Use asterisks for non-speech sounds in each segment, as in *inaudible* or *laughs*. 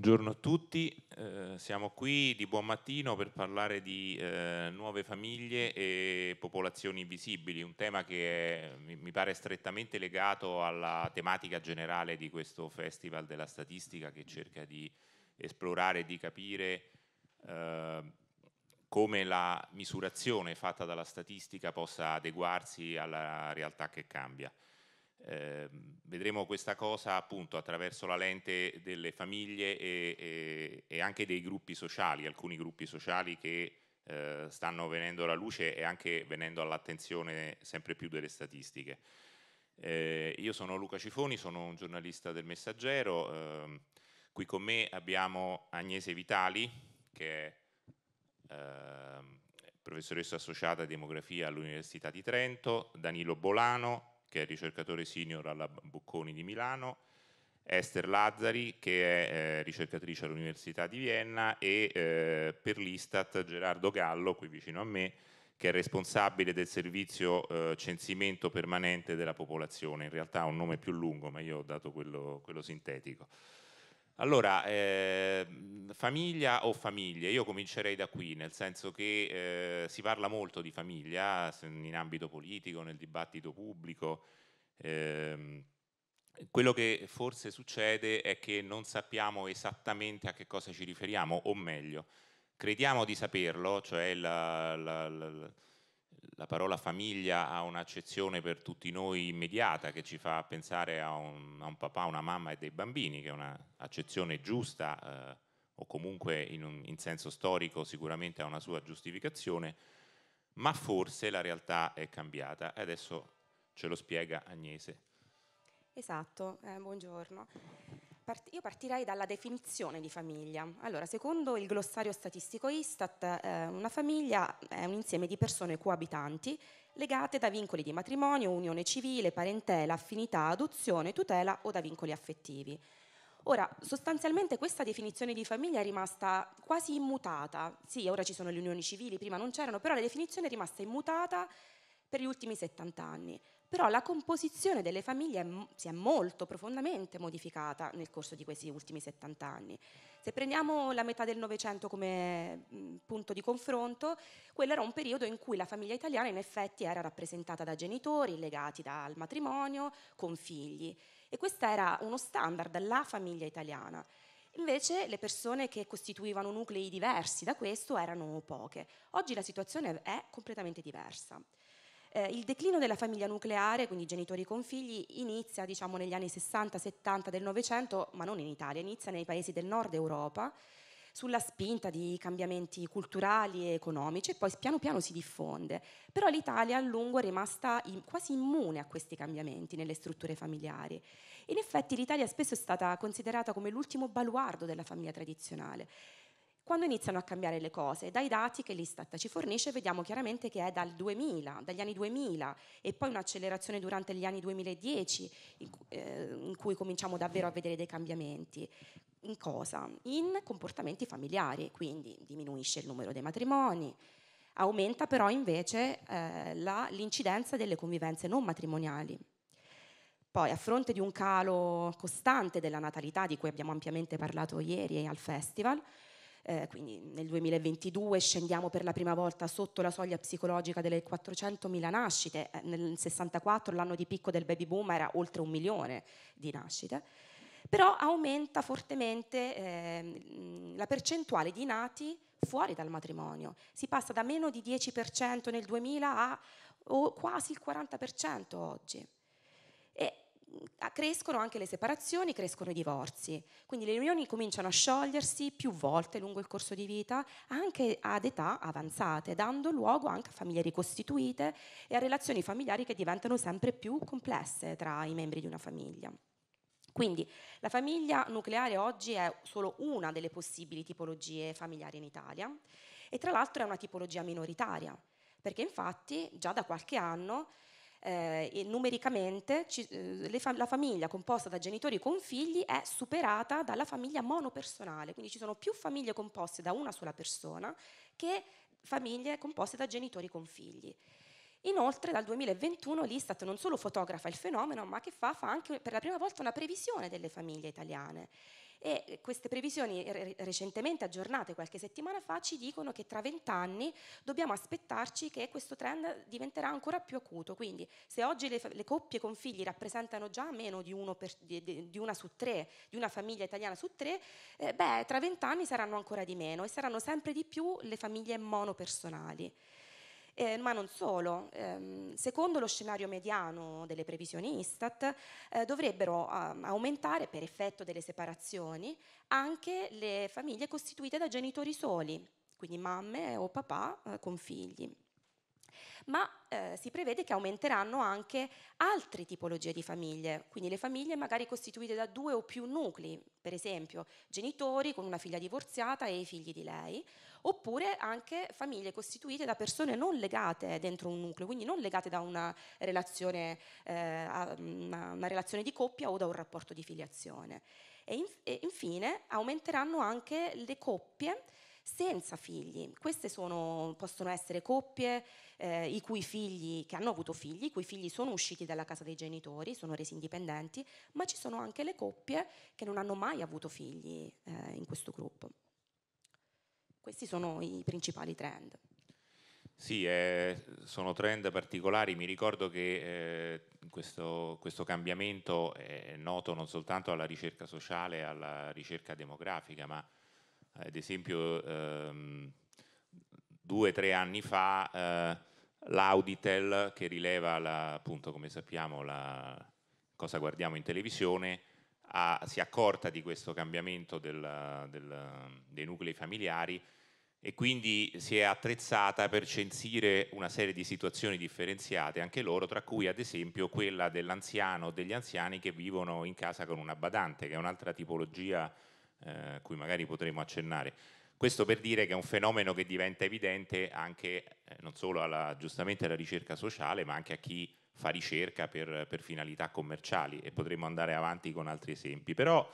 Buongiorno a tutti, eh, siamo qui di buon mattino per parlare di eh, nuove famiglie e popolazioni invisibili, un tema che è, mi pare strettamente legato alla tematica generale di questo Festival della Statistica che cerca di esplorare e di capire eh, come la misurazione fatta dalla statistica possa adeguarsi alla realtà che cambia. Ehm, vedremo questa cosa appunto attraverso la lente delle famiglie e, e, e anche dei gruppi sociali, alcuni gruppi sociali che eh, stanno venendo alla luce e anche venendo all'attenzione sempre più delle statistiche. Eh, io sono Luca Cifoni, sono un giornalista del Messaggero, ehm, qui con me abbiamo Agnese Vitali che è ehm, professoressa associata di demografia all'Università di Trento, Danilo Bolano, che è ricercatore senior alla Bocconi di Milano, Esther Lazzari, che è eh, ricercatrice all'Università di Vienna, e eh, per l'Istat Gerardo Gallo, qui vicino a me, che è responsabile del servizio eh, censimento permanente della popolazione. In realtà ha un nome più lungo, ma io ho dato quello, quello sintetico. Allora, eh, famiglia o famiglie? Io comincerei da qui, nel senso che eh, si parla molto di famiglia in ambito politico, nel dibattito pubblico. Eh, quello che forse succede è che non sappiamo esattamente a che cosa ci riferiamo, o meglio, crediamo di saperlo, cioè la, la, la, la parola famiglia ha un'accezione per tutti noi immediata che ci fa pensare a un, a un papà, una mamma e dei bambini, che è un'accezione giusta. Eh, o comunque in, un, in senso storico sicuramente ha una sua giustificazione, ma forse la realtà è cambiata e adesso ce lo spiega Agnese. Esatto, eh, buongiorno. Part- io partirei dalla definizione di famiglia. Allora, secondo il glossario statistico Istat, eh, una famiglia è un insieme di persone coabitanti legate da vincoli di matrimonio, unione civile, parentela, affinità, adozione, tutela o da vincoli affettivi. Ora, sostanzialmente questa definizione di famiglia è rimasta quasi immutata. Sì, ora ci sono le unioni civili, prima non c'erano, però la definizione è rimasta immutata per gli ultimi 70 anni. Però la composizione delle famiglie si è molto profondamente modificata nel corso di questi ultimi 70 anni. Se prendiamo la metà del Novecento come mm, punto di confronto, quello era un periodo in cui la famiglia italiana in effetti era rappresentata da genitori legati dal matrimonio con figli. E questo era uno standard della famiglia italiana. Invece le persone che costituivano nuclei diversi da questo erano poche. Oggi la situazione è completamente diversa. Eh, il declino della famiglia nucleare, quindi genitori con figli, inizia diciamo, negli anni 60-70 del Novecento, ma non in Italia, inizia nei paesi del nord Europa sulla spinta di cambiamenti culturali e economici e poi piano piano si diffonde. Però l'Italia a lungo è rimasta in, quasi immune a questi cambiamenti nelle strutture familiari. In effetti l'Italia spesso è stata considerata come l'ultimo baluardo della famiglia tradizionale. Quando iniziano a cambiare le cose, dai dati che l'Istat ci fornisce vediamo chiaramente che è dal 2000, dagli anni 2000 e poi un'accelerazione durante gli anni 2010 in, eh, in cui cominciamo davvero a vedere dei cambiamenti in cosa? In comportamenti familiari, quindi diminuisce il numero dei matrimoni, aumenta però invece eh, la, l'incidenza delle convivenze non matrimoniali. Poi a fronte di un calo costante della natalità di cui abbiamo ampiamente parlato ieri al festival, eh, quindi nel 2022 scendiamo per la prima volta sotto la soglia psicologica delle 400.000 nascite, eh, nel 64 l'anno di picco del baby boom era oltre un milione di nascite però aumenta fortemente eh, la percentuale di nati fuori dal matrimonio. Si passa da meno di 10% nel 2000 a oh, quasi il 40% oggi. E crescono anche le separazioni, crescono i divorzi. Quindi le unioni cominciano a sciogliersi più volte lungo il corso di vita, anche ad età avanzate, dando luogo anche a famiglie ricostituite e a relazioni familiari che diventano sempre più complesse tra i membri di una famiglia. Quindi la famiglia nucleare oggi è solo una delle possibili tipologie familiari in Italia e tra l'altro è una tipologia minoritaria, perché infatti già da qualche anno eh, numericamente ci, eh, fa- la famiglia composta da genitori con figli è superata dalla famiglia monopersonale, quindi ci sono più famiglie composte da una sola persona che famiglie composte da genitori con figli. Inoltre dal 2021 l'Istat non solo fotografa il fenomeno, ma che fa, fa anche per la prima volta una previsione delle famiglie italiane. E queste previsioni recentemente aggiornate qualche settimana fa ci dicono che tra vent'anni dobbiamo aspettarci che questo trend diventerà ancora più acuto. Quindi se oggi le, le coppie con figli rappresentano già meno di, per, di, di, una su tre, di una famiglia italiana su tre, eh, beh, tra vent'anni saranno ancora di meno e saranno sempre di più le famiglie monopersonali. Eh, ma non solo, eh, secondo lo scenario mediano delle previsioni Istat eh, dovrebbero ehm, aumentare per effetto delle separazioni anche le famiglie costituite da genitori soli, quindi mamme o papà eh, con figli ma eh, si prevede che aumenteranno anche altre tipologie di famiglie, quindi le famiglie magari costituite da due o più nuclei, per esempio genitori con una figlia divorziata e i figli di lei, oppure anche famiglie costituite da persone non legate dentro un nucleo, quindi non legate da una relazione, eh, una, mm, una relazione di coppia o da un rapporto di filiazione. E, in, e infine aumenteranno anche le coppie senza figli. Queste sono, possono essere coppie eh, i cui figli, che hanno avuto figli, i cui figli sono usciti dalla casa dei genitori, sono resi indipendenti, ma ci sono anche le coppie che non hanno mai avuto figli eh, in questo gruppo. Questi sono i principali trend. Sì, eh, sono trend particolari. Mi ricordo che eh, questo, questo, cambiamento è noto non soltanto alla ricerca sociale, alla ricerca demografica, ma ad esempio ehm, due o tre anni fa eh, l'Auditel che rileva la, appunto come sappiamo la, cosa guardiamo in televisione ha, si è accorta di questo cambiamento del, del, dei nuclei familiari e quindi si è attrezzata per censire una serie di situazioni differenziate anche loro, tra cui ad esempio quella dell'anziano o degli anziani che vivono in casa con una badante, che è un'altra tipologia eh, a cui magari potremo accennare. Questo per dire che è un fenomeno che diventa evidente anche eh, non solo alla, giustamente alla ricerca sociale, ma anche a chi fa ricerca per, per finalità commerciali e potremmo andare avanti con altri esempi. Però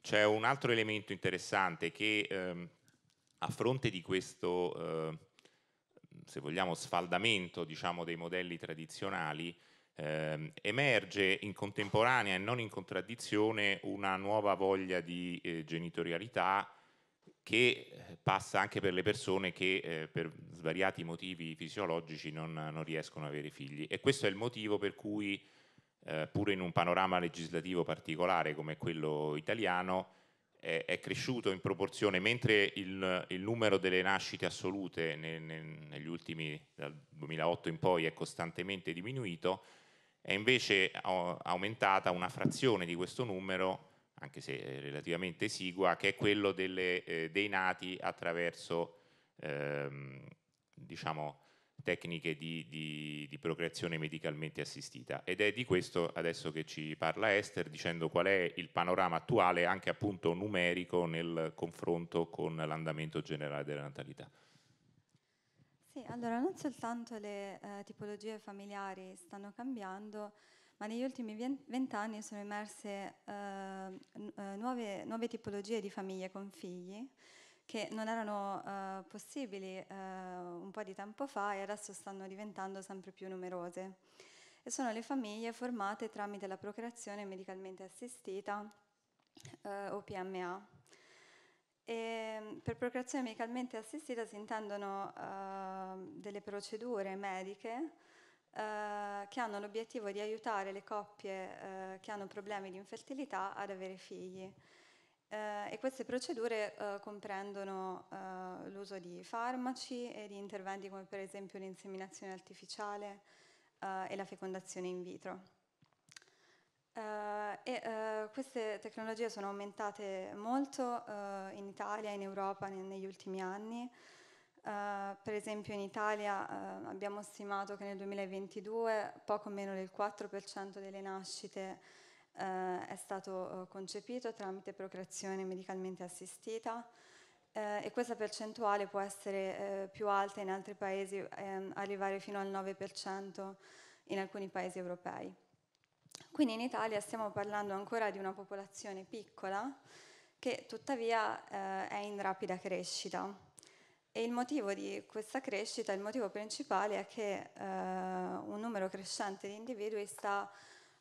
c'è un altro elemento interessante che ehm, a fronte di questo, eh, se vogliamo, sfaldamento diciamo, dei modelli tradizionali, eh, emerge in contemporanea e non in contraddizione una nuova voglia di eh, genitorialità che eh, passa anche per le persone che eh, per svariati motivi fisiologici non, non, riescono ad avere figli e questo è il motivo per cui eh, pure in un panorama legislativo particolare come quello italiano è, è cresciuto in proporzione mentre il, il numero delle nascite assolute ne, ne, negli ultimi dal 2008 in poi è costantemente diminuito è invece aumentata una frazione di questo numero, anche se relativamente esigua, che è quello delle, eh, dei nati attraverso ehm, diciamo, tecniche di, di, di, procreazione medicalmente assistita. Ed è di questo adesso che ci parla Esther, dicendo qual è il panorama attuale, anche appunto numerico, nel confronto con l'andamento generale della natalità. Sì, allora non soltanto le eh, tipologie familiari stanno cambiando, ma negli ultimi vent'anni sono emerse ehm, eh, nuove, nuove, tipologie di famiglie con figli che non erano eh, possibili eh, un po' di tempo fa e adesso stanno diventando sempre più numerose. E sono le famiglie formate tramite la procreazione medicalmente assistita eh, o PMA. E ehm, per procreazione medicalmente assistita si intendono eh, delle procedure mediche eh, che hanno l'obiettivo di aiutare le coppie eh, che hanno problemi di infertilità ad avere figli. Eh, e queste procedure eh, comprendono eh, l'uso di farmaci e di interventi come per esempio l'inseminazione artificiale eh, e la fecondazione in vitro. Uh, e, uh, queste tecnologie sono aumentate molto uh, in Italia, in Europa ne negli ultimi anni Uh, per esempio in Italia uh, abbiamo stimato che nel 2022 poco meno del 4% delle nascite uh, è stato concepito tramite procreazione medicalmente assistita e questa percentuale può essere più alta in altri paesi, ehm, arrivare fino al 9% in alcuni paesi europei. Quindi in Italia stiamo parlando ancora di una popolazione piccola che tuttavia è in rapida crescita. E il motivo di questa crescita, il motivo principale è che eh, un numero crescente di individui sta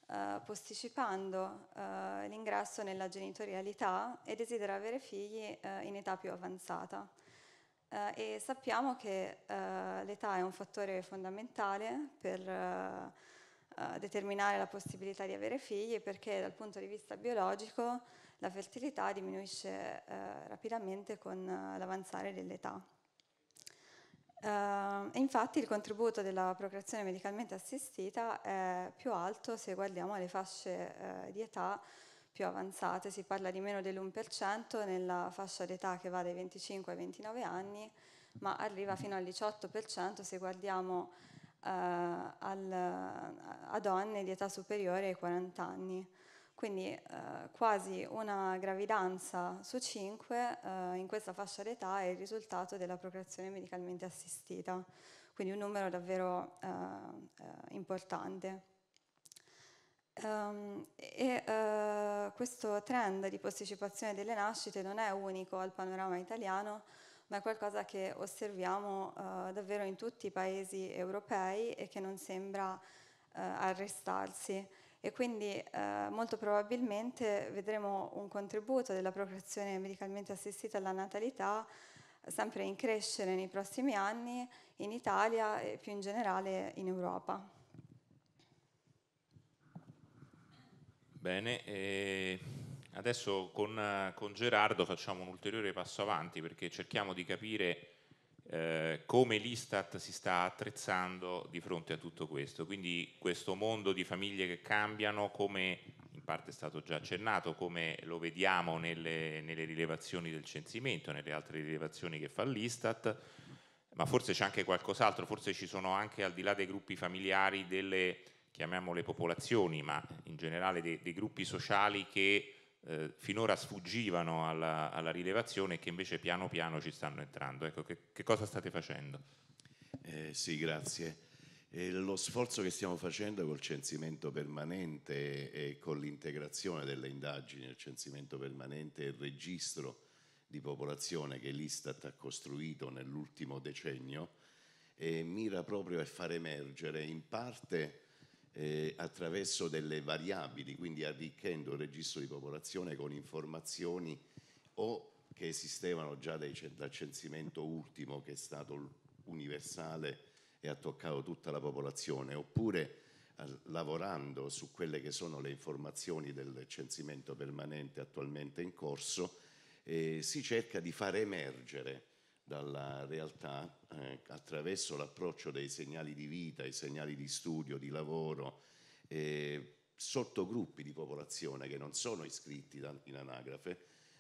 eh, posticipando eh, l'ingresso nella genitorialità e desidera avere figli eh, in età più avanzata. Eh, e sappiamo che eh, l'età è un fattore fondamentale per determinare la possibilità di avere figli perché dal punto di vista biologico la fertilità diminuisce rapidamente con l'avanzare dell'età. Uh, infatti il contributo della procreazione medicalmente assistita è più alto se guardiamo le fasce uh, di età più avanzate, si parla di meno dell'1% nella fascia d'età che va dai 25 ai 29 anni, ma arriva fino al 18% se guardiamo uh, al, a donne di età superiore ai 40 anni. Quindi eh, quasi una gravidanza su cinque eh, in questa fascia d'età è il risultato della procreazione medicalmente assistita, quindi un numero davvero eh, eh, importante. Um, e uh, questo trend di posticipazione delle nascite non è unico al panorama italiano, ma è qualcosa che osserviamo uh, davvero in tutti i paesi europei e che non sembra uh, arrestarsi e quindi eh, molto probabilmente vedremo un contributo della procreazione medicalmente assistita alla natalità sempre in crescere nei prossimi anni in Italia e più in generale in Europa. Bene, adesso con, eh, con Gerardo facciamo un ulteriore passo avanti perché cerchiamo di capire eh, come l'Istat si sta attrezzando di fronte a tutto questo. Quindi questo mondo di famiglie che cambiano, come in parte è stato già accennato, come lo vediamo nelle, nelle rilevazioni del censimento, nelle altre rilevazioni che fa l'Istat, ma forse c'è anche qualcos'altro, forse ci sono anche al di là dei gruppi familiari delle, chiamiamole popolazioni, ma in generale dei, dei gruppi sociali che eh, finora sfuggivano alla, alla, rilevazione e che invece piano piano ci stanno entrando. Ecco, che, che cosa state facendo? Eh, sì, grazie. E eh, lo sforzo che stiamo facendo col censimento permanente e con l'integrazione delle indagini, il censimento permanente e il registro di popolazione che l'Istat ha costruito nell'ultimo decennio, eh, mira proprio a far emergere in parte eh, attraverso delle variabili, quindi arricchendo il registro di popolazione con informazioni o che esistevano già dai, dal censimento ultimo che è stato universale e ha toccato tutta la popolazione, oppure lavorando su quelle che sono le informazioni del censimento permanente attualmente in corso, eh, si cerca di far emergere dalla realtà eh, attraverso l'approccio dei segnali di vita, i segnali di studio, di lavoro, eh, sottogruppi di popolazione che non sono iscritti in anagrafe,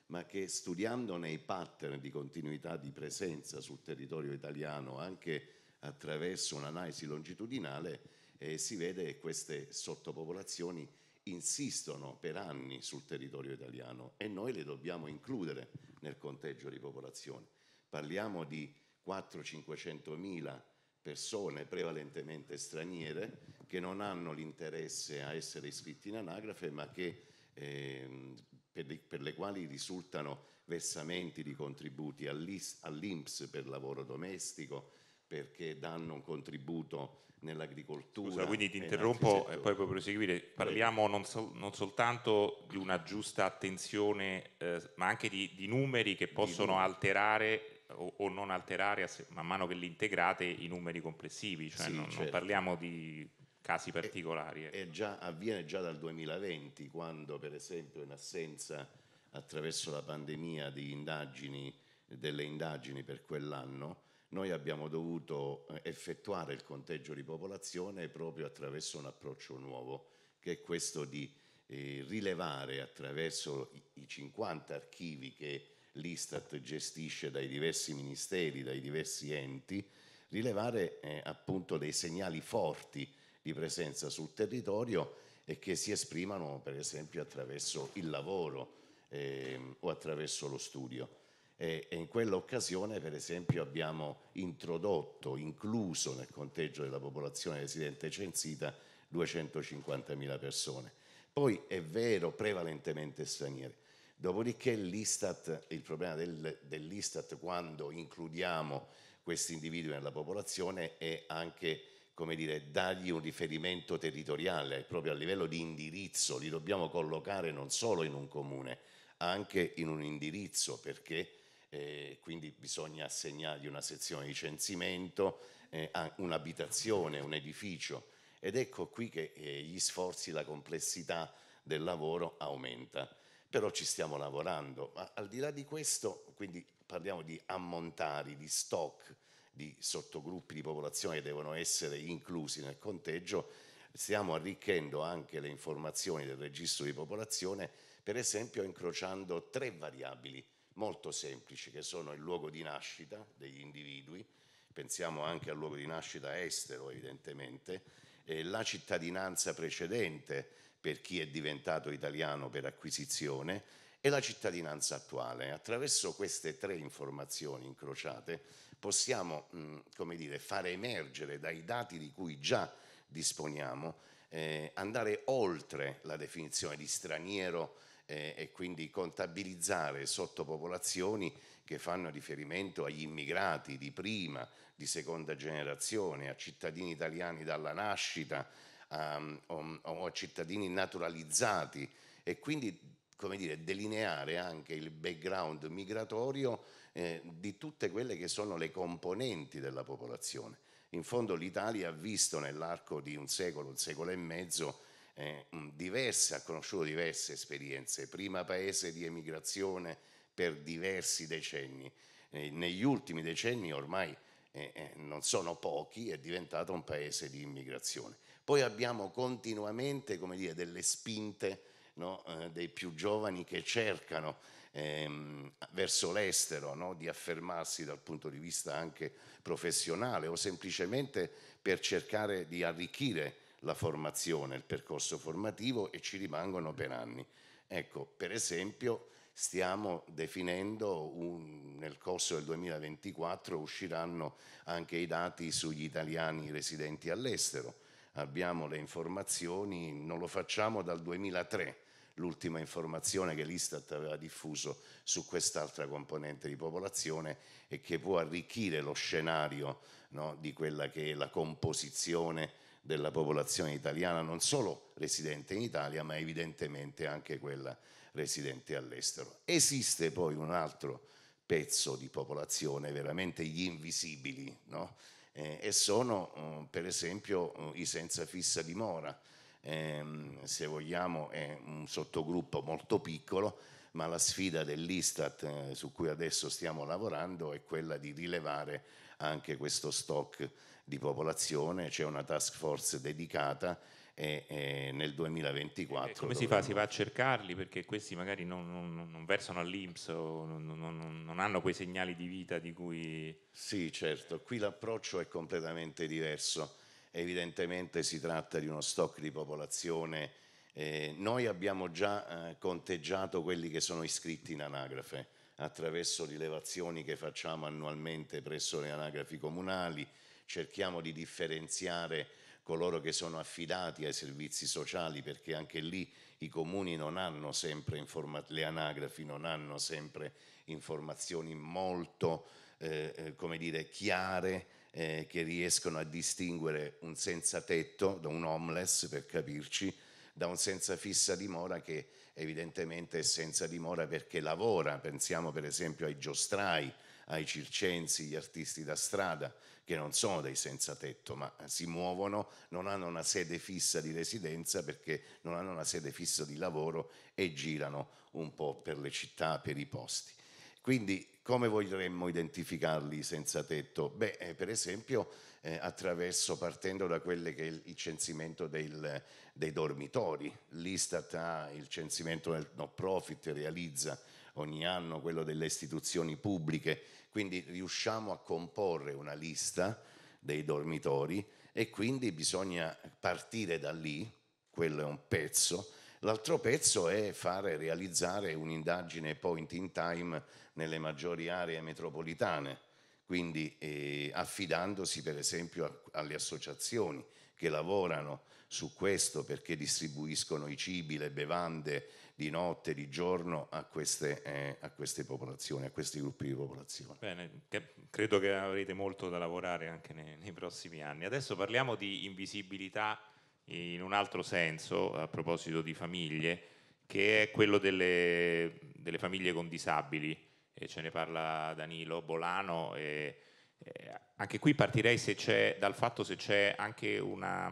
ma che studiandone i pattern di continuità di presenza sul territorio italiano anche attraverso un'analisi longitudinale, eh, si vede che queste sottopopolazioni insistono per anni sul territorio italiano e noi le dobbiamo includere nel conteggio di popolazione. Parliamo di 400-500 mila persone prevalentemente straniere che non hanno l'interesse a essere iscritti in anagrafe ma che, eh, per, le, per, le quali risultano versamenti di contributi all'INPS per lavoro domestico perché danno un contributo nell'agricoltura. Scusa, quindi ti interrompo e poi puoi proseguire. Parliamo non, sol non, soltanto di una giusta attenzione, eh, ma anche di, di numeri che possono di numeri. alterare o, o, non alterare man mano che li integrate i numeri complessivi, cioè sì, non, certo. non parliamo di casi particolari. E, e ecco. già, avviene già dal 2020, quando per esempio in assenza attraverso la pandemia di indagini, delle indagini per quell'anno, noi abbiamo dovuto eh, effettuare il conteggio di popolazione proprio attraverso un approccio nuovo, che è questo di eh, rilevare attraverso i, i 50 archivi che l'Istat gestisce dai diversi ministeri, dai diversi enti, rilevare eh, appunto dei segnali forti di presenza sul territorio e che si esprimano per esempio attraverso il lavoro eh, o attraverso lo studio. E, e in quell'occasione per esempio abbiamo introdotto, incluso nel conteggio della popolazione residente censita, 250.000 persone. Poi è vero prevalentemente straniere, Dopodiché l'Istat, il problema del, dell'Istat quando includiamo questi individui nella popolazione è anche come dire, dargli un riferimento territoriale, proprio a livello di indirizzo, li dobbiamo collocare non solo in un comune, anche in un indirizzo, perché eh, quindi bisogna assegnargli una sezione di censimento, eh, un'abitazione, un edificio ed ecco qui che eh, gli sforzi, la complessità del lavoro aumenta però ci stiamo lavorando. Ma al di là di questo, quindi parliamo di ammontari, di stock, di sottogruppi di popolazione che devono essere inclusi nel conteggio, stiamo arricchendo anche le informazioni del registro di popolazione, per esempio incrociando tre variabili molto semplici che sono il luogo di nascita degli individui, pensiamo anche al luogo di nascita estero evidentemente, la cittadinanza precedente, per chi è diventato italiano per acquisizione e la cittadinanza attuale. Attraverso queste tre informazioni incrociate possiamo mh, mm, dire, fare emergere dai dati di cui già disponiamo, eh, andare oltre la definizione di straniero eh, e quindi contabilizzare sottopopolazioni che fanno riferimento agli immigrati di prima, di seconda generazione, a cittadini italiani dalla nascita, um, o, o cittadini naturalizzati e quindi come dire, delineare anche il background migratorio eh, di tutte quelle che sono le componenti della popolazione. In fondo l'Italia ha visto nell'arco di un secolo, un secolo e mezzo, eh, diverse, ha conosciuto diverse esperienze, prima paese di emigrazione per diversi decenni. Eh, negli ultimi decenni ormai eh, eh, non sono pochi, è diventato un paese di immigrazione. Poi abbiamo continuamente dire, delle spinte no, eh, dei più giovani che cercano ehm, verso l'estero no, di affermarsi dal punto di vista anche professionale o semplicemente per cercare di arricchire la formazione, il percorso formativo e ci rimangono per anni. Ecco, per esempio stiamo definendo un, nel corso del 2024 usciranno anche i dati sugli italiani residenti all'estero abbiamo le informazioni, non lo facciamo dal 2003, l'ultima informazione che l'Istat aveva diffuso su quest'altra componente di popolazione e che può arricchire lo scenario no, di quella che è la composizione della popolazione italiana, non solo residente in Italia, ma evidentemente anche quella residente all'estero. Esiste poi un altro pezzo di popolazione, veramente gli invisibili, no? Eh, e sono mm, per esempio mm, i senza fissa dimora. Ehm, se vogliamo è un sottogruppo molto piccolo, ma la sfida dell'Istat eh, su cui adesso stiamo lavorando è quella di rilevare anche questo stock di popolazione, c'è una task force dedicata e, e nel 2024. E eh, come si fa? Si va a cercarli perché questi magari non, non, non versano all'Inps o non, non, hanno quei segnali di vita di cui... Sì, certo, qui l'approccio è completamente diverso. Evidentemente si tratta di uno stock di popolazione. Eh, noi abbiamo già eh, conteggiato quelli che sono iscritti in anagrafe attraverso rilevazioni che facciamo annualmente presso le anagrafi comunali, cerchiamo di differenziare coloro che sono affidati ai servizi sociali, perché anche lì i comuni non hanno sempre informazioni, le anagrafi non hanno sempre informazioni molto eh, eh, come dire, chiare eh, che riescono a distinguere un senza tetto da un homeless, per capirci, da un senza fissa dimora che evidentemente è senza dimora perché lavora, pensiamo per esempio ai giostrai, ai circensi, agli artisti da strada, che non sono dei senza tetto, ma si muovono, non hanno una sede fissa di residenza perché non hanno una sede fissa di lavoro e girano un po' per le città, per i posti. Quindi come vorremmo identificarli senza tetto? Beh, eh, per esempio eh, attraverso, partendo da quelle che è il, il censimento del, dei dormitori. L'Istat ha il censimento del no profit, realizza ogni anno quello delle istituzioni pubbliche quindi riusciamo a comporre una lista dei dormitori e quindi bisogna partire da lì, quello è un pezzo. L'altro pezzo è fare realizzare un'indagine point in time nelle maggiori aree metropolitane, quindi eh, affidandosi per esempio a, alle associazioni che lavorano su questo perché distribuiscono i cibi, le bevande, di notte, di giorno a queste, eh, a queste popolazioni, a questi gruppi di popolazione. Bene, che credo che avrete molto da lavorare anche nei, nei prossimi anni. Adesso parliamo di invisibilità in un altro senso, a proposito di famiglie, che è quello delle, delle famiglie con disabili, e ce ne parla Danilo Bolano. E, eh, anche qui partirei se c'è, dal fatto se c'è anche una,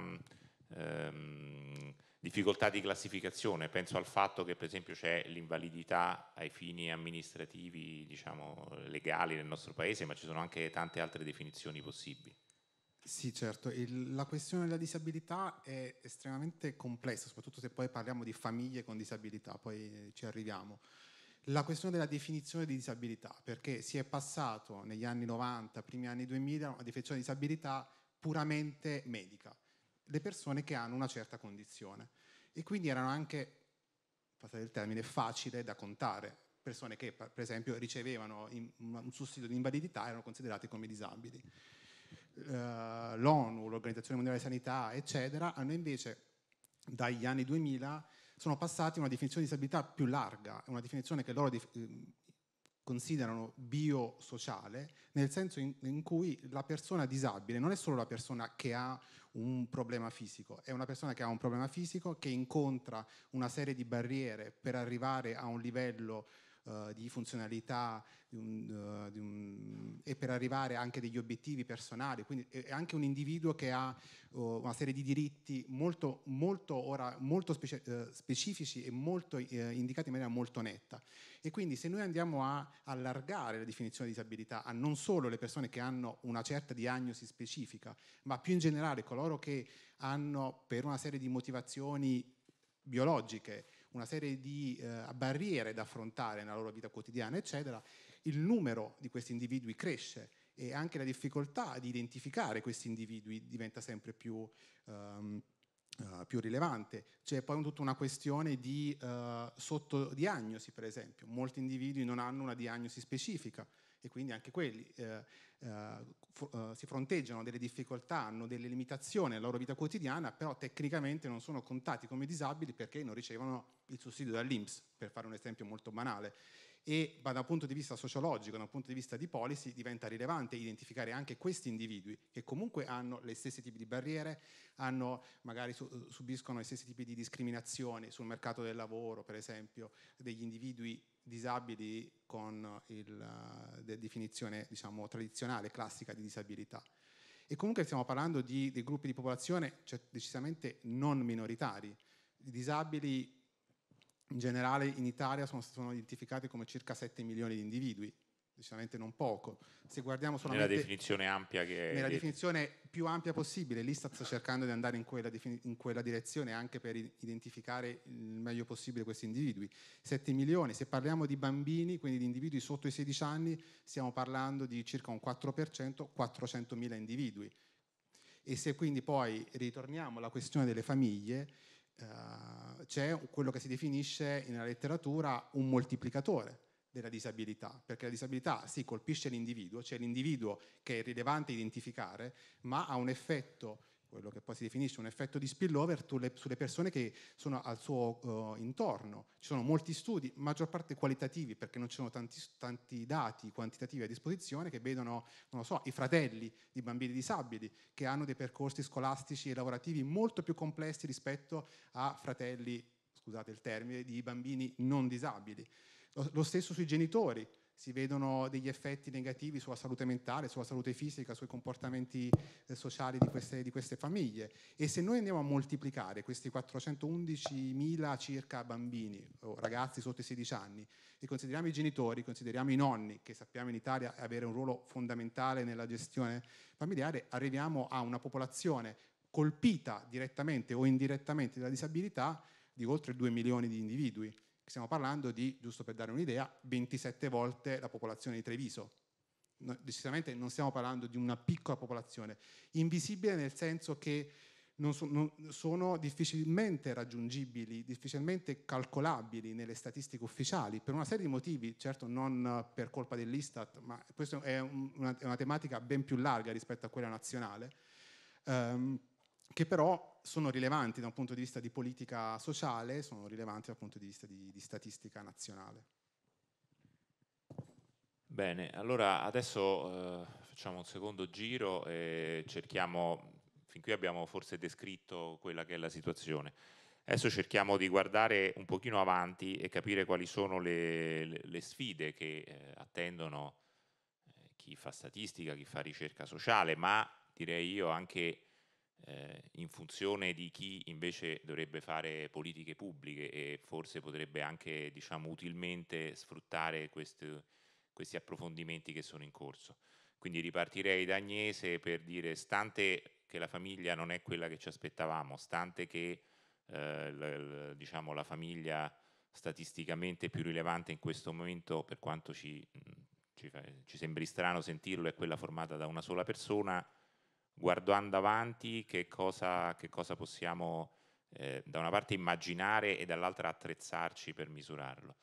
um, difficoltà di classificazione, penso al fatto che per esempio c'è l'invalidità ai fini amministrativi, diciamo, legali nel nostro paese, ma ci sono anche tante altre definizioni possibili. Sì, certo, Il, la questione della disabilità è estremamente complessa, soprattutto se poi parliamo di famiglie con disabilità, poi eh, ci arriviamo. La questione della definizione di disabilità, perché si è passato negli anni 90, primi anni 2000, a una definizione di disabilità puramente medica le persone che hanno una certa condizione e quindi erano anche, passate il termine, facile da contare. Persone che per esempio ricevevano un sussidio di invalidità erano considerate come disabili. Eh, L'ONU, l'Organizzazione Mondiale della Sanità, eccetera, hanno invece dagli anni 2000 sono passati a una definizione di disabilità più larga, una definizione che loro ehm, considerano biosociale, nel senso in, in, cui la persona disabile non è solo la persona che ha un problema fisico, è una persona che ha un problema fisico, che incontra una serie di barriere per arrivare a un livello eh, di funzionalità di un, uh, di un, e per arrivare anche degli obiettivi personali, quindi è anche un individuo che ha uh, una serie di diritti molto, molto, ora, molto speci specifici e molto indicati in maniera molto netta. E quindi se noi andiamo a allargare la definizione di disabilità a non solo le persone che hanno una certa diagnosi specifica, ma più in generale coloro che hanno per una serie di motivazioni biologiche, una serie di eh, barriere da affrontare nella loro vita quotidiana, eccetera, il numero di questi individui cresce e anche la difficoltà di identificare questi individui diventa sempre più, um, uh, più rilevante. C'è poi tutta una questione di uh, sottodiagnosi, per esempio. Molti individui non hanno una diagnosi specifica, e quindi anche quelli eh, eh, eh, si fronteggiano delle difficoltà, hanno delle limitazioni alla loro vita quotidiana, però tecnicamente non sono contati come disabili perché non ricevono il sussidio dall'Inps, per fare un esempio molto banale e ma da un punto di vista sociologico, da un punto di vista di policy, diventa rilevante identificare anche questi individui che comunque hanno le stesse tipi di barriere, hanno, magari su, eh, subiscono gli stessi tipi di discriminazioni sul mercato del lavoro, per esempio, degli individui disabili con la eh, de definizione diciamo, tradizionale, classica di disabilità. E comunque stiamo parlando di, di gruppi di popolazione cioè, decisamente non minoritari, disabili in generale in Italia sono, sono identificati come circa 7 milioni di individui, decisamente non poco. Se guardiamo solamente... Nella definizione ampia che... Nella definizione più ampia possibile, l'Istat sta cercando di andare in quella, in quella, direzione anche per identificare il meglio possibile questi individui. 7 milioni, se parliamo di bambini, quindi di individui sotto i 16 anni, stiamo parlando di circa un 4%, 400.000 individui. E se quindi poi ritorniamo alla questione delle famiglie, eh, c'è quello che si definisce nella letteratura un moltiplicatore della disabilità, perché la disabilità si sì, colpisce l'individuo, cioè l'individuo che è rilevante identificare, ma ha un effetto quello che poi si definisce un effetto di spillover sulle persone che sono al suo uh, intorno. Ci sono molti studi, maggior parte qualitativi, perché non ci sono tanti, tanti dati quantitativi a disposizione, che vedono, so, i fratelli di bambini disabili, che hanno dei percorsi scolastici e lavorativi molto più complessi rispetto a fratelli, scusate il termine, di bambini non disabili. lo, lo stesso sui genitori si vedono degli effetti negativi sulla salute mentale, sulla salute fisica, sui comportamenti eh, sociali di queste, di queste, famiglie. E se noi andiamo a moltiplicare questi 411.000 circa bambini o ragazzi sotto i 16 anni e consideriamo i genitori, consideriamo i nonni, che sappiamo in Italia avere un ruolo fondamentale nella gestione familiare, arriviamo a una popolazione colpita direttamente o indirettamente dalla disabilità di oltre 2 milioni di individui. Stiamo parlando di, giusto per dare un'idea, 27 volte la popolazione di Treviso. No, decisamente non stiamo parlando di una piccola popolazione, invisibile nel senso che non so, non sono difficilmente raggiungibili, difficilmente calcolabili nelle statistiche ufficiali, per una serie di motivi, certo non per colpa dell'Istat, ma questa è, un, una, è una, tematica ben più larga rispetto a quella nazionale, ehm, che però sono rilevanti da un punto di vista di politica sociale, sono rilevanti dal punto di vista di, di statistica nazionale. Bene, allora adesso eh, facciamo un secondo giro e cerchiamo, fin qui abbiamo forse descritto quella che è la situazione. Adesso cerchiamo di guardare un pochino avanti e capire quali sono le, le, sfide che eh, attendono eh, chi fa statistica, chi fa ricerca sociale, ma direi io anche eh, in funzione di chi invece dovrebbe fare politiche pubbliche e forse potrebbe anche diciamo, utilmente sfruttare questi, questi approfondimenti che sono in corso. Quindi ripartirei da Agnese per dire, stante che la famiglia non è quella che ci aspettavamo, stante che eh, l, l, diciamo, la famiglia statisticamente più rilevante in questo momento, per quanto ci, ci, ci sembri strano sentirlo, è quella formata da una sola persona, guardando avanti che cosa, che cosa possiamo eh, da una parte immaginare e dall'altra attrezzarci per misurarlo.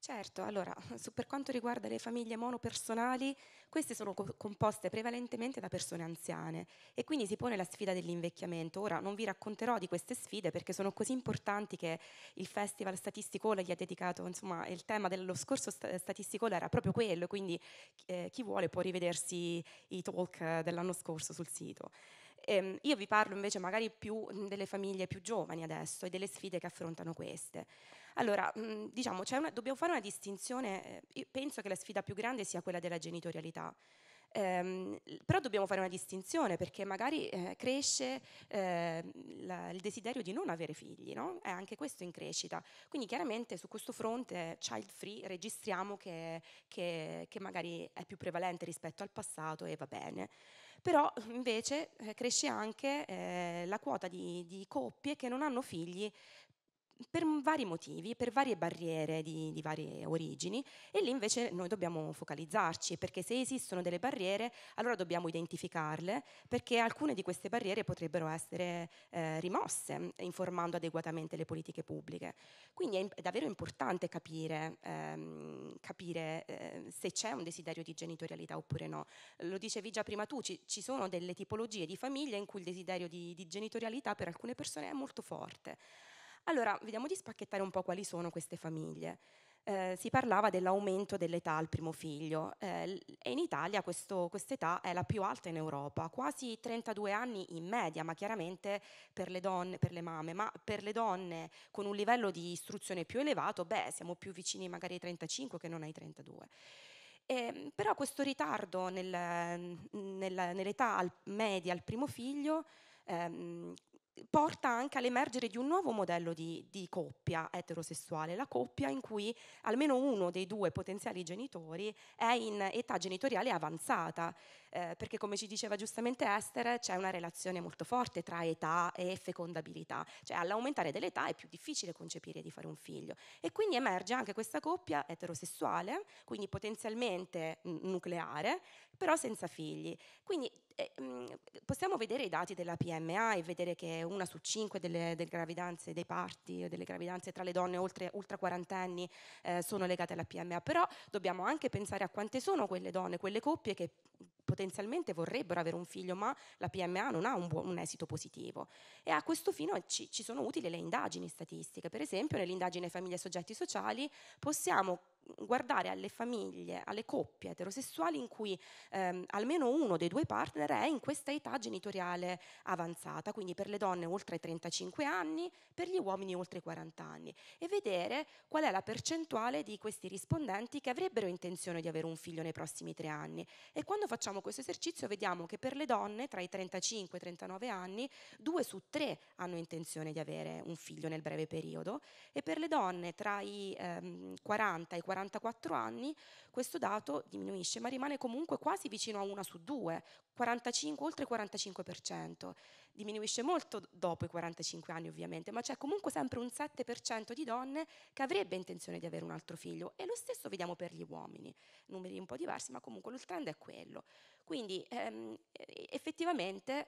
Certo, allora, *laughs* su- per quanto riguarda le famiglie monopersonali, queste sono co- composte prevalentemente da persone anziane e quindi si pone la sfida dell'invecchiamento. Ora non vi racconterò di queste sfide perché sono così importanti che il Festival Statisticola gli ha dedicato, insomma, il tema dello scorso sta- Statisticola era proprio quello, quindi eh, chi vuole può rivedersi i talk eh, dell'anno scorso sul sito. Ehm, io vi parlo invece magari più mhmm, delle famiglie più giovani adesso e delle sfide che affrontano queste. Allora, mh, mhmm, diciamo, una, dobbiamo fare una distinzione, eh, io penso che la sfida più grande sia quella della genitorialità. Ehm, però dobbiamo fare una distinzione perché magari eh, cresce eh, la, il desiderio di non avere figli, no? è anche questo in crescita. Quindi chiaramente su questo fronte child free registriamo che, che, che magari è più prevalente rispetto al passato e va bene però invece eh, cresce anche eh, la quota di, di, coppie che non hanno figli per vari motivi, per varie barriere di, di varie origini e lì invece noi dobbiamo focalizzarci perché se esistono delle barriere allora dobbiamo identificarle perché alcune di queste barriere potrebbero essere eh, rimosse mm, informando adeguatamente le politiche pubbliche. Quindi è, è davvero importante capire ehm, capire eh, se c'è un desiderio di genitorialità oppure no. Lo dicevi già prima tu, ci, ci sono delle tipologie di famiglie in cui il desiderio di, di genitorialità per alcune persone è molto forte. Allora, vediamo di spacchettare un po' quali sono queste famiglie eh, si parlava dell'aumento dell'età al primo figlio eh, e in Italia questa età è la più alta in Europa, quasi 32 anni in media, ma chiaramente per le donne, per le mamme, ma per le donne con un livello di istruzione più elevato, beh, siamo più vicini magari ai 35 che non ai 32. Eh, però questo ritardo nel, nel, nell'età al, media al primo figlio ehm, porta anche all'emergere di un nuovo modello di, di, coppia eterosessuale, la coppia in cui almeno uno dei due potenziali genitori è in età genitoriale avanzata eh, perché come ci diceva giustamente Esther c'è una relazione molto forte tra età e fecondabilità, cioè all'aumentare dell'età è più difficile concepire di fare un figlio e quindi emerge anche questa coppia eterosessuale, quindi potenzialmente nucleare, però senza figli. Quindi eh, possiamo vedere i dati della PMA e vedere che una su cinque delle, delle gravidanze, dei parti, delle gravidanze tra le donne oltre, ultra quarantenni eh, sono legate alla PMA, però dobbiamo anche pensare a quante sono quelle donne, quelle coppie che potenzialmente vorrebbero avere un figlio, ma la PMA non ha un, buon, un esito positivo. E a questo fine ci, ci sono utili le indagini statistiche. Per esempio, nell'indagine famiglie e soggetti sociali possiamo guardare alle famiglie, alle coppie eterosessuali in cui ehm, almeno uno dei due partner è in questa età genitoriale avanzata, quindi per le donne oltre i 35 anni, per gli uomini oltre i 40 anni, e vedere qual è la percentuale di questi rispondenti che avrebbero intenzione di avere un figlio nei prossimi tre anni. E quando facciamo questo esercizio vediamo che per le donne tra i 35 e i 39 anni, due su tre hanno intenzione di avere un figlio nel breve periodo e per le donne tra i ehm, 40 e i 40 44 anni questo dato diminuisce, ma rimane comunque quasi vicino a una su due, 45, oltre il 45%. Diminuisce molto dopo i 45 anni ovviamente, ma c'è comunque sempre un 7% di donne che avrebbe intenzione di avere un altro figlio e lo stesso vediamo per gli uomini, numeri un po' diversi, ma comunque il trend è quello. Quindi ehm, effettivamente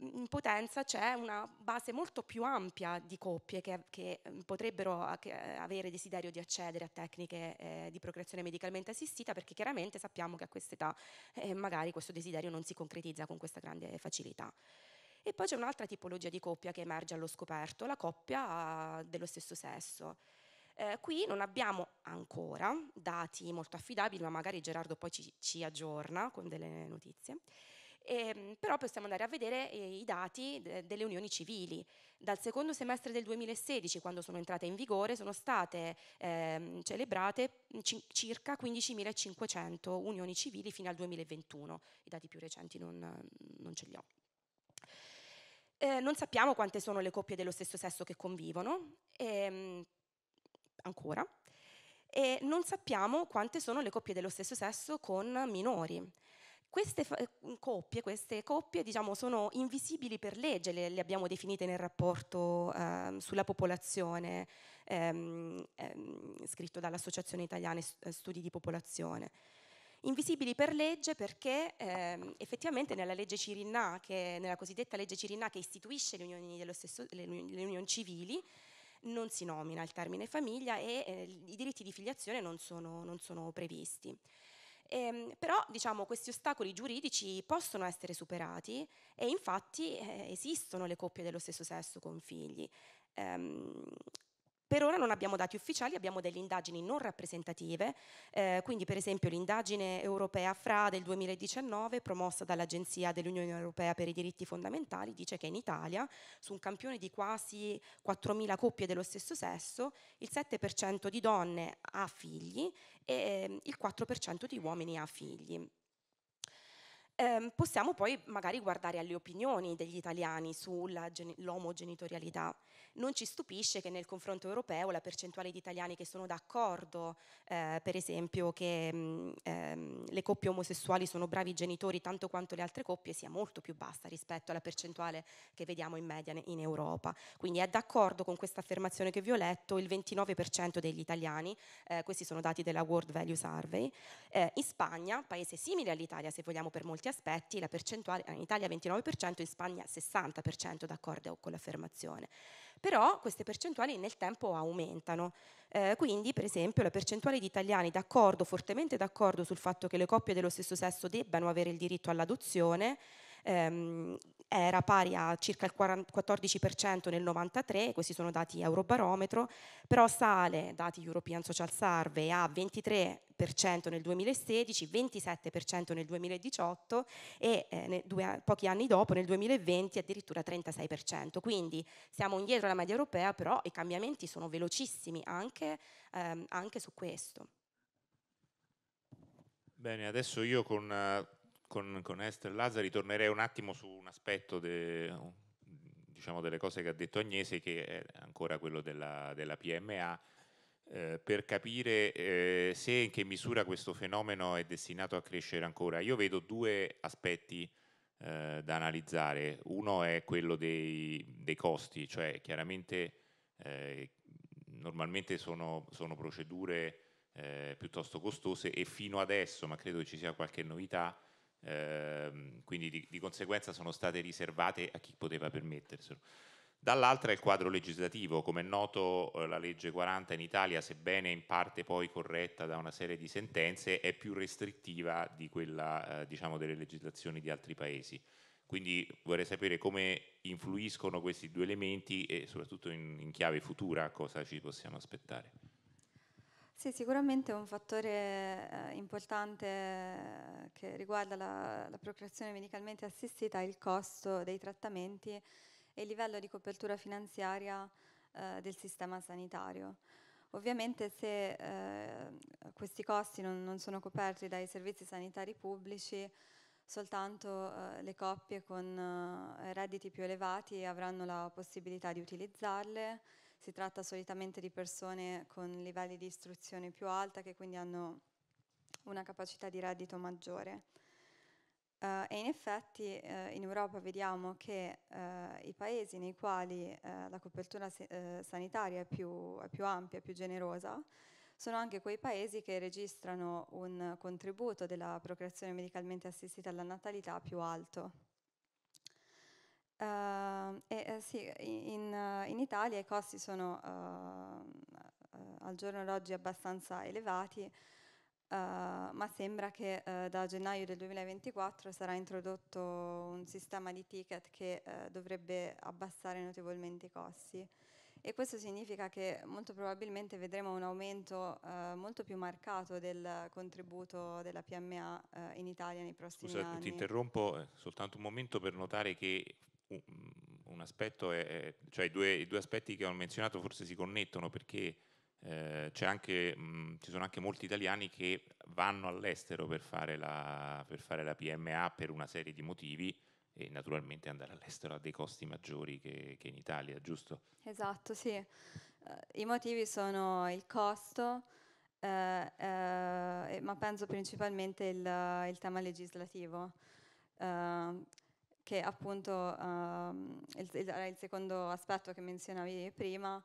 in potenza c'è una base molto più ampia di coppie che, che ehm, potrebbero eh, avere desiderio di accedere a tecniche eh, di procreazione medicalmente assistita perché chiaramente sappiamo che a quest'età eh, magari questo desiderio non si concretizza con questa grande facilità. E poi c'è un'altra tipologia di coppia che emerge allo scoperto, la coppia dello stesso sesso. Eh, qui non abbiamo ancora dati molto affidabili, ma magari Gerardo poi ci, ci aggiorna con delle notizie eh, però possiamo andare a vedere eh, i dati de delle unioni civili. Dal secondo semestre del 2016, quando sono entrate in vigore, sono state eh, celebrate circa 15.500 unioni civili fino al 2021, i dati più recenti non, non ce li ho. Eh, non sappiamo quante sono le coppie dello stesso sesso che convivono, ehm, ancora, e non sappiamo quante sono le coppie dello stesso sesso con minori. Queste mm, coppie, queste coppie diciamo, sono invisibili per legge, le, le abbiamo definite nel rapporto eh, sulla popolazione ehm, ehm, scritto dall'Associazione Italiana eh, Studi di Popolazione. Invisibili per legge perché ehm, effettivamente nella legge Cirinna, che, nella cosiddetta legge Cirinna che istituisce le unioni, stesso, le le unioni civili, non si nomina il termine famiglia e eh, i diritti di filiazione non sono, non sono previsti. Ehm, però diciamo, questi ostacoli giuridici possono essere superati e infatti eh, esistono le coppie dello stesso sesso con figli. Ehm, per ora non abbiamo dati ufficiali, abbiamo delle indagini non rappresentative, eh, quindi per esempio l'indagine europea FRA del 2019 promossa dall'Agenzia dell'Unione Europea per i diritti fondamentali dice che in Italia su un campione di quasi 4.000 coppie dello stesso sesso il 7% di donne ha figli e eh, il 4% di uomini ha figli eh, possiamo poi magari guardare alle opinioni degli italiani sull'omogenitorialità. Non ci stupisce che nel confronto europeo la percentuale di italiani che sono d'accordo, eh, per esempio, che mh, mm, ehm, le coppie omosessuali sono bravi genitori tanto quanto le altre coppie sia molto più bassa rispetto alla percentuale che vediamo in media in Europa. Quindi è d'accordo con questa affermazione che vi ho letto il 29% degli italiani, eh, questi sono dati della World Value Survey. Eh, in Spagna, paese simile all'Italia se vogliamo per molti aspetti, la percentuale eh, in Italia 29%, in Spagna 60% d'accordo con l'affermazione però queste percentuali nel tempo aumentano. Eh, quindi, per esempio, la percentuale di italiani d'accordo, fortemente d'accordo sul fatto che le coppie dello stesso sesso debbano avere il diritto all'adozione, ehm, era pari a circa il 14% nel 93, questi sono dati Eurobarometro, però sale, dati European Social Survey, a 23% nel 2016, 27% nel 2018 e eh, due, pochi anni dopo, nel 2020, addirittura 36%. Quindi siamo indietro alla media europea, però i cambiamenti sono velocissimi anche, ehm, anche su questo. Bene, adesso io con... Eh, con, con, Esther Lazzari tornerei un attimo su un aspetto de, diciamo delle cose che ha detto Agnese, che è ancora quello della, della PMA, eh, per capire eh, se e in che misura questo fenomeno è destinato a crescere ancora. Io vedo due aspetti eh, da analizzare. Uno è quello dei, dei costi, cioè chiaramente eh, normalmente sono, sono procedure eh, piuttosto costose e fino adesso, ma credo che ci sia qualche novità, ehm, quindi di, di, conseguenza sono state riservate a chi poteva permetterselo. Dall'altra è il quadro legislativo, come è noto eh, la legge 40 in Italia, sebbene in parte poi corretta da una serie di sentenze, è più restrittiva di quella eh, diciamo, delle legislazioni di altri paesi. Quindi vorrei sapere come influiscono questi due elementi e soprattutto in, in chiave futura cosa ci possiamo aspettare. Sì, sicuramente un fattore eh, importante eh, che riguarda la, la procreazione medicalmente assistita è il costo dei trattamenti e il livello di copertura finanziaria eh, del sistema sanitario. Ovviamente se eh, questi costi non, non, sono coperti dai servizi sanitari pubblici, soltanto eh, le coppie con eh, redditi più elevati avranno la possibilità di utilizzarle si tratta solitamente di persone con livelli di istruzione più alta che quindi hanno una capacità di reddito maggiore. Uh, e in effetti uh, in Europa vediamo che uh, i paesi nei quali la copertura se- sanitaria è più, è più ampia, più generosa, sono anche quei paesi che registrano un contributo della procreazione medicalmente assistita alla natalità più alto. Uh, e, uh, sì, in, uh, in, Italia i costi sono ehm, eh, al giorno d'oggi abbastanza elevati, ma sembra che da gennaio del 2024 sarà introdotto un sistema di ticket che dovrebbe abbassare notevolmente i costi. E questo significa che molto probabilmente vedremo un aumento molto più marcato del contributo della PMA in Italia nei prossimi Scusa, anni. Scusa, ti interrompo soltanto un momento per notare che un aspetto, è, cioè i due, i due, aspetti che ho menzionato forse si connettono perché eh, anche, mh, ci sono anche molti italiani che vanno all'estero per fare, la, per fare, la, PMA per una serie di motivi e naturalmente andare all'estero ha dei costi maggiori che, che in Italia, giusto? Esatto, sì. Uh, I motivi sono il costo, uh, uh, ma penso principalmente il, il tema legislativo. Uh, che appunto um, il, era il secondo aspetto che menzionavi prima,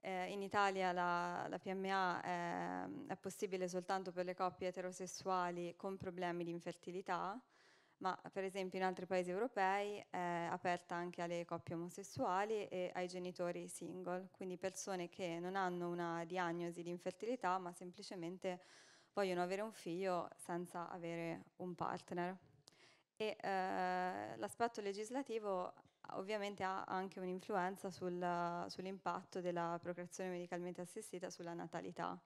eh, in Italia la, la PMA è, è, possibile soltanto per le coppie eterosessuali con problemi di infertilità, ma per esempio in altri paesi europei è aperta anche alle coppie omosessuali e ai genitori single, quindi persone che non hanno una diagnosi di infertilità ma semplicemente vogliono avere un figlio senza avere un partner e eh, l'aspetto legislativo ovviamente ha anche un'influenza sul, sull'impatto della procreazione medicalmente assistita sulla natalità.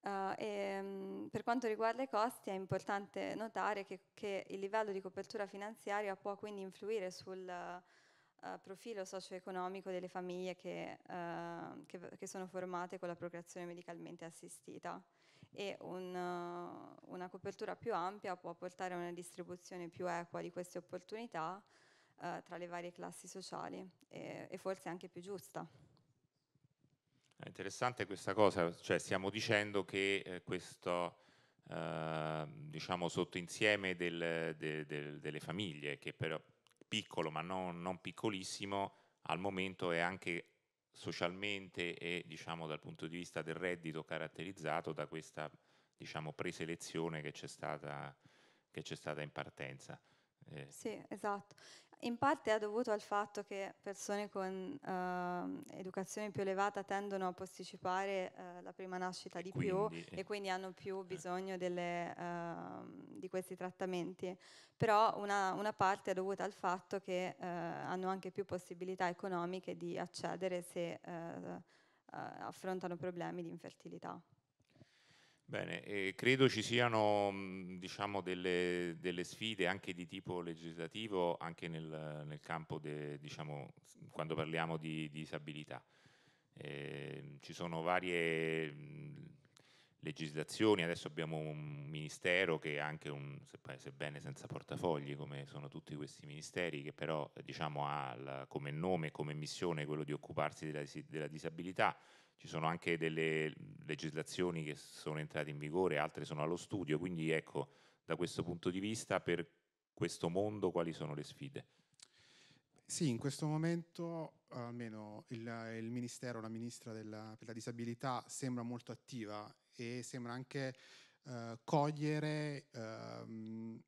Uh, eh, e, ehm, per quanto riguarda i costi è importante notare che, che, il livello di copertura finanziaria può quindi influire sul uh, profilo socio-economico delle famiglie che, uh, che, che sono formate con la procreazione medicalmente assistita e un, eh, una copertura più ampia può portare a una distribuzione più equa di queste opportunità eh, tra le varie classi sociali e, e forse anche più giusta. È interessante questa cosa, cioè stiamo dicendo che eh, questo eh, diciamo sottoinsieme del, de, de, delle famiglie, che però piccolo ma non, non, piccolissimo, al momento è anche socialmente e diciamo, dal punto di vista del reddito caratterizzato da questa diciamo, preselezione che c'è stata, stata, in partenza. Eh. Sì, esatto in parte è dovuto al fatto che persone con eh, educazione più elevata tendono a posticipare eh, la prima nascita e di quindi, più eh. e quindi hanno più eh. bisogno delle, eh, di questi trattamenti. Però una, una, parte è dovuta al fatto che eh, hanno anche più possibilità economiche di accedere se affrontano problemi di infertilità. Bene, eh, credo ci siano diciamo delle, delle, sfide anche di tipo legislativo anche nel, nel campo de, diciamo, quando parliamo di, di disabilità. Eh, ci sono varie mh, legislazioni, adesso abbiamo un ministero che è anche un, sebbene senza portafogli come sono tutti questi ministeri, che però diciamo, ha la, come nome, come missione quello di occuparsi della, della, disabilità, ci sono anche delle legislazioni che sono entrate in vigore, altre sono allo studio, quindi ecco, da questo punto di vista per questo mondo quali sono le sfide? Sì, in questo momento almeno il, il Ministero, la Ministra della, per la Disabilità sembra molto attiva e sembra anche eh, cogliere ehm,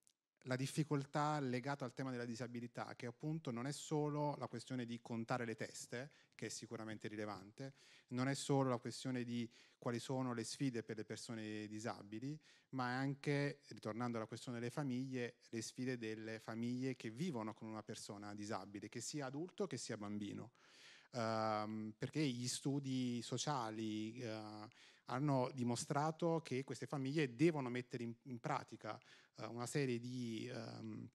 la difficoltà legata al tema della disabilità, che appunto non è solo la questione di contare le teste, che è sicuramente rilevante, non è solo la questione di quali sono le sfide per le persone disabili, ma è anche, ritornando alla questione delle famiglie, le sfide delle famiglie che vivono con una persona disabile, che sia adulto che sia bambino. Um, perché gli studi sociali, uh, hanno dimostrato che queste famiglie devono mettere in, in pratica uh, una serie di... Um,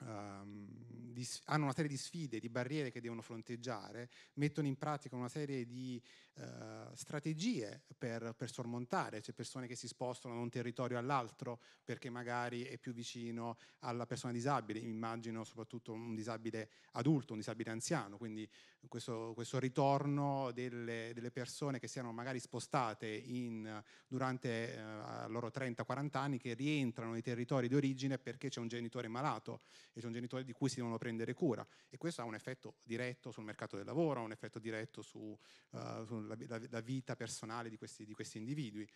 Um, di, hanno una serie di sfide, di barriere che devono fronteggiare, mettono in pratica una serie di uh, strategie per, per, sormontare, cioè persone che si spostano da un territorio all'altro perché magari è più vicino alla persona disabile, immagino soprattutto un disabile adulto, un disabile anziano, quindi questo, questo ritorno delle, delle, persone che siano magari spostate in, durante eh, loro 30-40 anni, che rientrano nei territori di origine perché c'è un genitore malato e c'è un genitore di cui si devono prendere cura. E questo ha un effetto diretto sul mercato del lavoro, ha un effetto diretto eh, sulla uh, su vita personale di questi, di questi individui.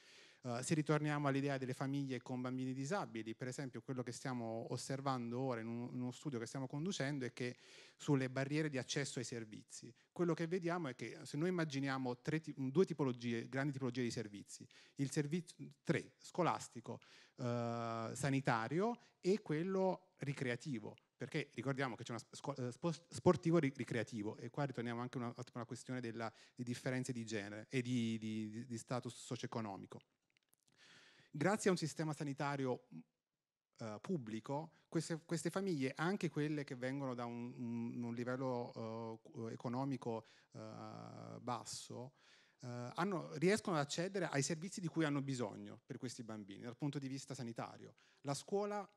Uh, se ritorniamo all'idea delle famiglie con bambini disabili, per esempio quello che stiamo osservando ora in, un, in uno studio che stiamo conducendo è che sulle barriere di accesso ai servizi. Quello che vediamo è che se noi immaginiamo tre, due tipologie, grandi tipologie di servizi, il servizio tre, scolastico, eh, sanitario e quello ricreativo, perché ricordiamo che c'è uno eh, sportivo ricreativo e qua ritorniamo anche a una, una, questione della, di differenze di genere e di, di, di status socio-economico. Grazie a un sistema sanitario eh, pubblico, queste, queste, famiglie, anche quelle che vengono da un, un, un livello eh, economico eh, basso, eh, hanno, riescono ad accedere ai servizi di cui hanno bisogno per questi bambini dal punto di vista sanitario. La scuola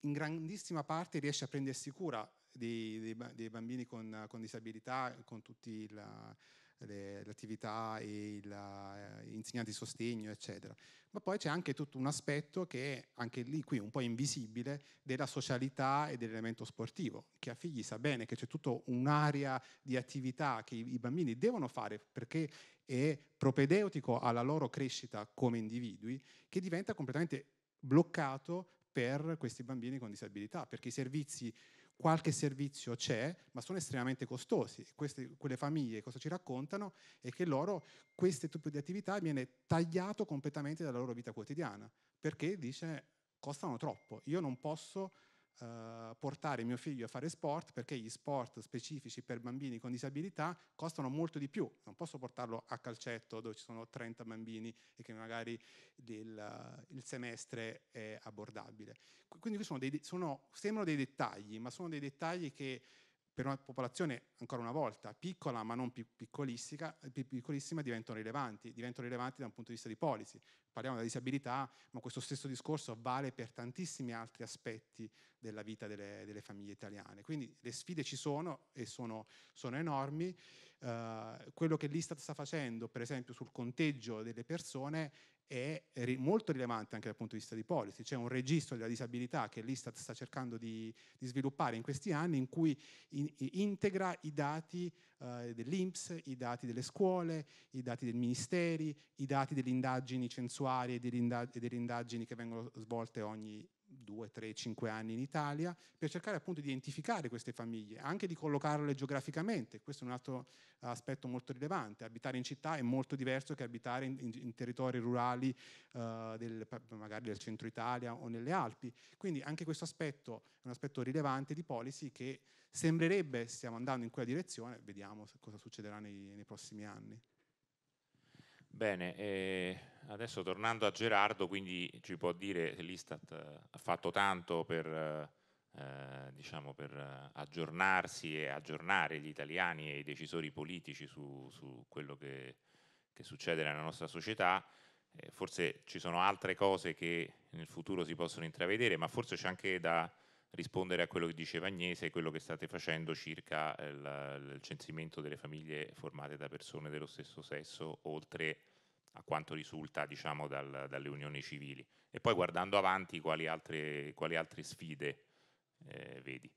in grandissima parte riesce a prendersi cura dei, dei, dei bambini con, con, disabilità, con tutti la, le, le attività e gli eh, insegnanti di sostegno, eccetera. Ma poi c'è anche tutto un aspetto che è anche lì qui un po' invisibile della socialità e dell'elemento sportivo, che a figli sa bene che c'è tutta un'area di attività che i, i bambini devono fare perché è propedeutico alla loro crescita come individui, che diventa completamente bloccato per questi bambini con disabilità, perché i servizi qualche servizio c'è, ma sono estremamente costosi. Queste, quelle famiglie cosa ci raccontano è che loro questo tipo di attività viene tagliato completamente dalla loro vita quotidiana, perché dice costano troppo, io non posso eh, portare mio figlio a fare sport perché gli sport specifici per bambini con disabilità costano molto di più. Non posso portarlo a calcetto dove ci sono 30 bambini e che magari del, eh, il semestre è abbordabile. Quindi sono dei, sono, sembrano dei dettagli, ma sono dei dettagli che per una popolazione, ancora una volta, piccola ma non piccolissima, piccolissima, diventano rilevanti, diventano rilevanti da un punto di vista di policy. Parliamo della disabilità, ma questo stesso discorso vale per tantissimi altri aspetti della vita delle, delle famiglie italiane. Quindi le sfide ci sono e sono, sono enormi eh, quello che l'Istat sta facendo, per esempio, sul conteggio delle persone è molto rilevante anche dal punto di vista di policy, c'è un registro della disabilità che l'Istat sta cercando di, di sviluppare in questi anni in cui in, integra i dati eh, dell'Inps, i dati delle scuole, i dati dei ministeri, i dati delle indagini censuali e delle, indag delle indagini che vengono svolte ogni 2, 3, 5 anni in Italia, per cercare appunto di identificare queste famiglie, anche di collocarle geograficamente, questo è un altro eh, aspetto molto rilevante, abitare in città è molto diverso che abitare in, in, in territori rurali eh, del, magari del centro Italia o nelle Alpi, quindi anche questo aspetto è un aspetto rilevante di policy che sembrerebbe stiamo andando in quella direzione, vediamo cosa succederà nei, nei prossimi anni. Bene, eh, adesso tornando a Gerardo, quindi ci può dire che l'Istat eh, ha fatto tanto per, eh, eh diciamo per, eh, aggiornarsi e aggiornare gli italiani e i decisori politici su, su quello che, che, succede nella nostra società, eh, forse ci sono altre cose che nel futuro si possono intravedere, ma forse c'è anche da rispondere a quello che diceva Agnese e quello che state facendo circa il, eh, il censimento delle famiglie formate da persone dello stesso sesso, oltre a quanto risulta diciamo, dal, dalle unioni civili. E poi guardando avanti quali altre, quali altre sfide eh, vedi.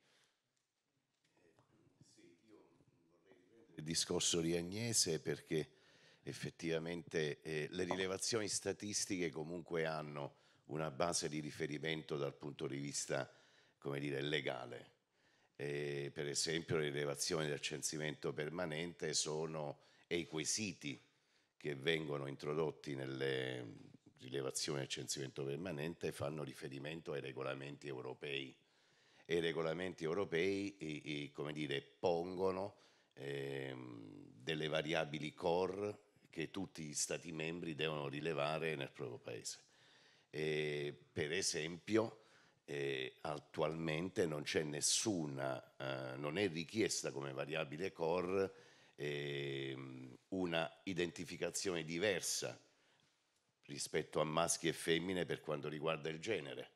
Il discorso di Agnese perché effettivamente eh, le rilevazioni statistiche comunque hanno una base di riferimento dal punto di vista come dire, legale. E per esempio le rilevazioni del censimento permanente sono e i quesiti che vengono introdotti nelle rilevazioni del censimento permanente fanno riferimento ai regolamenti europei e i regolamenti europei i, i, come dire, pongono ehm, delle variabili core che tutti gli stati membri devono rilevare nel proprio paese. E per esempio e attualmente non c'è nessuna, eh, non è richiesta come variabile core eh, una identificazione diversa rispetto a maschi e femmine per quanto riguarda il genere.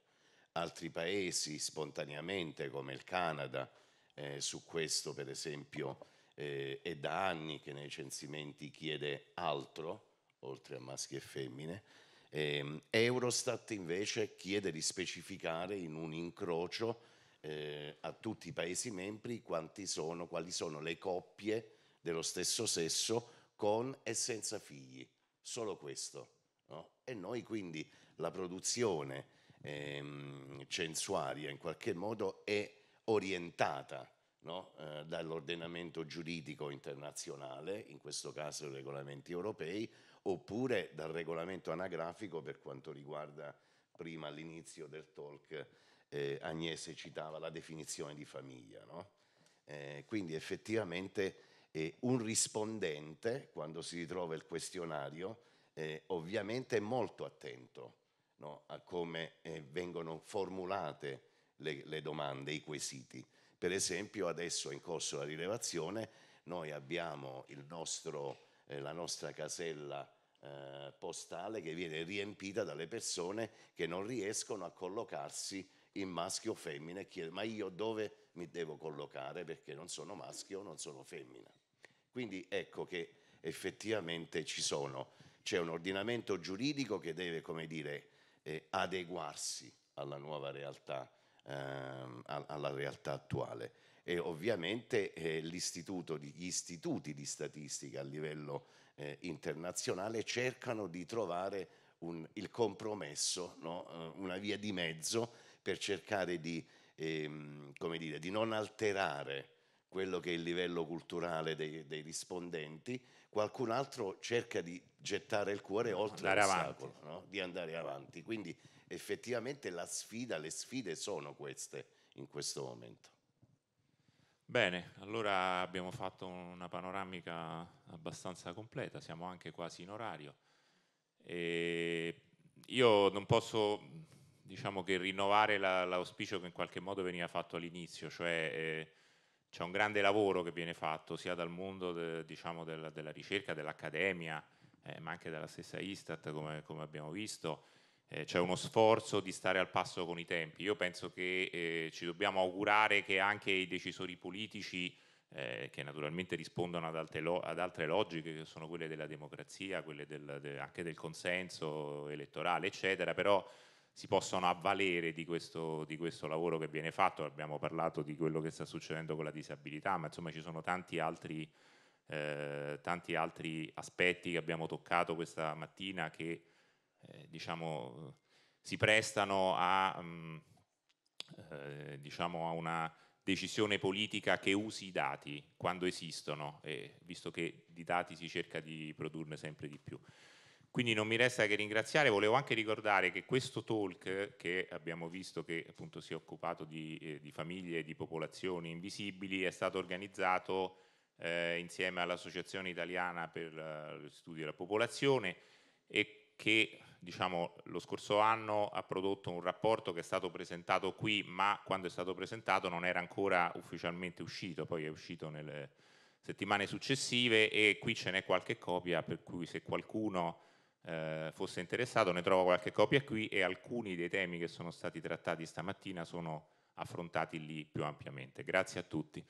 Altri paesi spontaneamente come il Canada, eh, su questo per esempio eh, è da anni che nei censimenti chiede altro, oltre a maschi e femmine, eh, Eurostat invece chiede di specificare in un incrocio eh, a tutti i Paesi membri quanti sono, quali sono le coppie dello stesso sesso con e senza figli, solo questo. No? E noi quindi la produzione ehm, censuaria in qualche modo è orientata no? eh, dall'ordinamento giuridico internazionale, in questo caso i regolamenti europei, oppure dal regolamento anagrafico per quanto riguarda prima all'inizio del talk eh, Agnese citava la definizione di famiglia. No? Eh, quindi effettivamente eh, un rispondente quando si ritrova il questionario eh, ovviamente è molto attento no? a come eh, vengono formulate le, le domande, i quesiti. Per esempio adesso è in corso la rilevazione, noi abbiamo nostro, eh, la nostra casella eh, postale che viene riempita dalle persone che non riescono a collocarsi in maschio o femmina e chiede ma io dove mi devo collocare perché non sono maschio o non sono femmina. Quindi ecco che effettivamente ci sono, c'è un ordinamento giuridico che deve, come dire, eh, adeguarsi alla nuova realtà, ehm, alla realtà attuale e ovviamente eh, gli istituti di statistica a livello eh, internazionale cercano di trovare un, il compromesso, no? Eh, una via di mezzo per cercare di, ehm, dire, di, non alterare quello che è il livello culturale dei, dei rispondenti, qualcun altro cerca di gettare il cuore oltre l'ostacolo, no? di andare avanti. Quindi effettivamente la sfida, le sfide sono queste in questo momento. Bene, allora abbiamo fatto una panoramica abbastanza completa, siamo anche quasi in orario. E io non posso diciamo che rinnovare l'auspicio la, che in qualche modo veniva fatto all'inizio, cioè eh, c'è un grande lavoro che viene fatto sia dal mondo de, diciamo, della, della, ricerca, dell'accademia, eh, ma anche dalla stessa Istat come, come abbiamo visto, eh, c'è uno sforzo di stare al passo con i tempi. Io penso che eh, ci dobbiamo augurare che anche i decisori politici, eh, che naturalmente rispondono ad altre, ad altre, logiche, che sono quelle della democrazia, quelle del, de- anche del consenso elettorale, eccetera, però si possono avvalere di questo, di questo, lavoro che viene fatto. Abbiamo parlato di quello che sta succedendo con la disabilità, ma insomma ci sono tanti altri, eh, tanti altri aspetti che abbiamo toccato questa mattina che eh, diciamo, eh, si prestano a, mh, mm, eh, diciamo, a, una decisione politica che usi i dati quando esistono, visto che di dati si cerca di produrne sempre di più. Quindi non mi resta che ringraziare, volevo anche ricordare che questo talk che abbiamo visto che appunto si è occupato di, eh, di famiglie e di popolazioni invisibili è stato organizzato eh, insieme all'Associazione Italiana per gli eh, Studi della Popolazione e che diciamo, lo scorso anno ha prodotto un rapporto che è stato presentato qui, ma quando è stato presentato non era ancora ufficialmente uscito, poi è uscito nelle settimane successive e qui ce n'è qualche copia, per cui se qualcuno eh, fosse interessato ne trovo qualche copia qui e alcuni dei temi che sono stati trattati stamattina sono affrontati lì più ampiamente. Grazie a tutti.